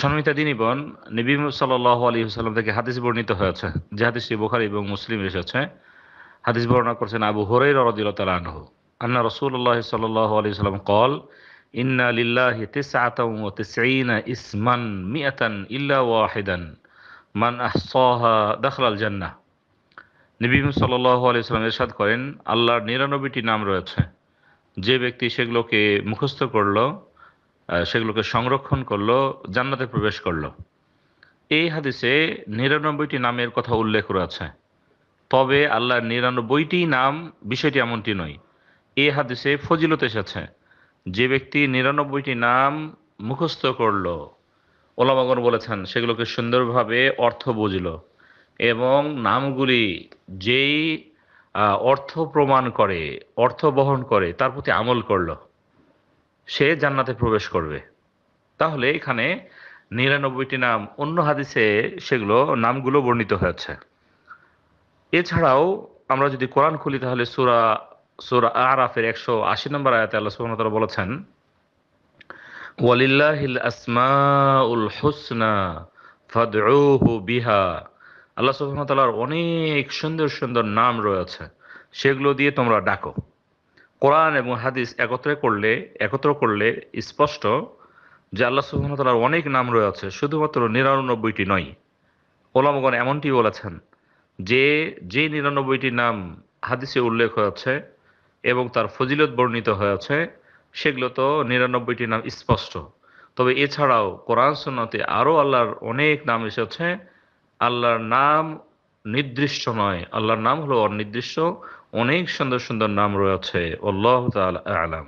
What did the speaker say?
সন্মিতা দিনী বন নবী সাল্লাহ আলী সাল্লাম থেকে হাদিস বর্ণিত হয়েছে যে হাদিসটি বোখারি এবং মুসলিম এসেছে হাদিস বর্ণনা করছেন আবু হরের রদিল্লা আনহ আন্না রসুল্লাহ সাল্লাহ আলী সাল্লাম কল ইন্না লিল্লাহি তিসআতাও তিসঈনা ইসমান মিআতান ইল্লা ওয়াহিদান মান আহসাহা দাখলাল জান্নাহ নবী সাল্লাল্লাহু আলাইহি সাল্লাম ইরশাদ করেন আল্লাহর নিরানব্বইটি নাম রয়েছে যে ব্যক্তি সেগুলোকে মুখস্থ করলো সেগুলোকে সংরক্ষণ করলো জান্নাতে প্রবেশ করলো এই হাদিসে নিরানব্বইটি নামের কথা উল্লেখ রয়েছে তবে আল্লাহর নিরানব্বইটি নাম বিষয়টি এমনটি নয় এ হাদিসে ফজিলত এসেছে যে ব্যক্তি নিরানব্বইটি নাম মুখস্থ করল ওলামাগর বলেছেন সেগুলোকে সুন্দরভাবে অর্থ বুঝল এবং নামগুলি যেই অর্থ প্রমাণ করে অর্থ বহন করে তার প্রতি আমল করলো সে জান্নাতে প্রবেশ করবে তাহলে এখানে নিরানব্বইটি নাম অন্য হাদিসে সেগুলো নামগুলো বর্ণিত হয়েছে এছাড়াও আমরা যদি কোরআন খুলি তাহলে সুরা সুরা আরাফের একশো আশি নম্বর আয়াতে আল্লাহ সুবহান তারা বলেছেন ওয়ালিল্লাহিল উল হুসনা ফাদউহু বিহা আল্লাহ সুবহান অনেক সুন্দর সুন্দর নাম রয়েছে সেগুলো দিয়ে তোমরা ডাকো কোরআন এবং হাদিস একত্রে করলে একত্র করলে স্পষ্ট যে আল্লাহ সুহামতাল্লার অনেক নাম রয়েছে শুধুমাত্র নিরানব্বইটি নয় ওলামগণ এমনটি বলেছেন যে যে নিরানব্বইটি নাম হাদিসে উল্লেখ হয়েছে এবং তার ফজিলত বর্ণিত হয়েছে সেগুলো তো নিরানব্বইটি নাম স্পষ্ট তবে এছাড়াও কোরআন সুন্নতে আরও আল্লাহর অনেক নাম এসেছে আল্লাহর নাম নির্দিষ্ট নয় আল্লাহর নাম হলো অনির্দিষ্ট অনেক সুন্দর সুন্দর নাম রয়েছে আল্লাহ আলাম